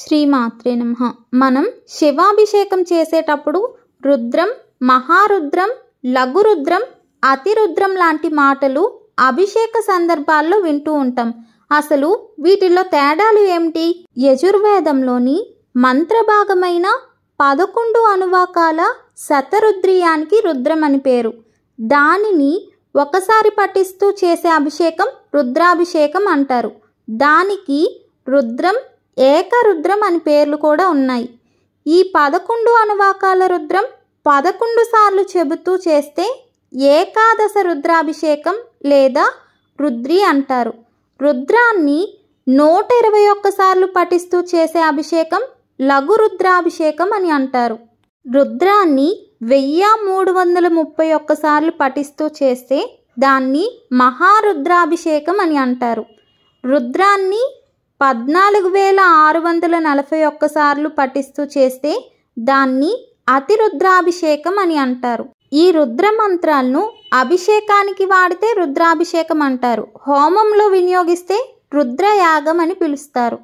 శ్రీమాత్రే నమ మనం శివాభిషేకం చేసేటప్పుడు రుద్రం మహారుద్రం లఘురుద్రం అతిరుద్రం లాంటి మాటలు అభిషేక సందర్భాల్లో వింటూ ఉంటాం అసలు వీటిలో తేడాలు ఏమిటి యజుర్వేదంలోని మంత్రభాగమైన పదకొండు అనువాకాల శతరుద్రియానికి రుద్రం అని పేరు దానిని ఒకసారి పఠిస్తూ చేసే అభిషేకం రుద్రాభిషేకం అంటారు దానికి రుద్రం ఏకరుద్రం అని పేర్లు కూడా ఉన్నాయి ఈ పదకొండు అనువాకాల రుద్రం పదకొండు సార్లు చెబుతూ చేస్తే ఏకాదశ రుద్రాభిషేకం లేదా రుద్రి అంటారు రుద్రాన్ని నూట ఇరవై ఒక్కసార్లు పఠిస్తూ చేసే అభిషేకం లఘు రుద్రాభిషేకం అని అంటారు రుద్రాన్ని వెయ్యి మూడు వందల ముప్పై ఒక్కసార్లు పఠిస్తూ చేస్తే దాన్ని మహారుద్రాభిషేకం అని అంటారు రుద్రాన్ని పద్నాలుగు వేల ఆరు వందల నలభై ఒక్కసార్లు పఠిస్తూ చేస్తే దాన్ని అతి రుద్రాభిషేకం అని అంటారు ఈ రుద్ర మంత్రాలను అభిషేకానికి వాడితే రుద్రాభిషేకం అంటారు హోమంలో వినియోగిస్తే రుద్రయాగం అని పిలుస్తారు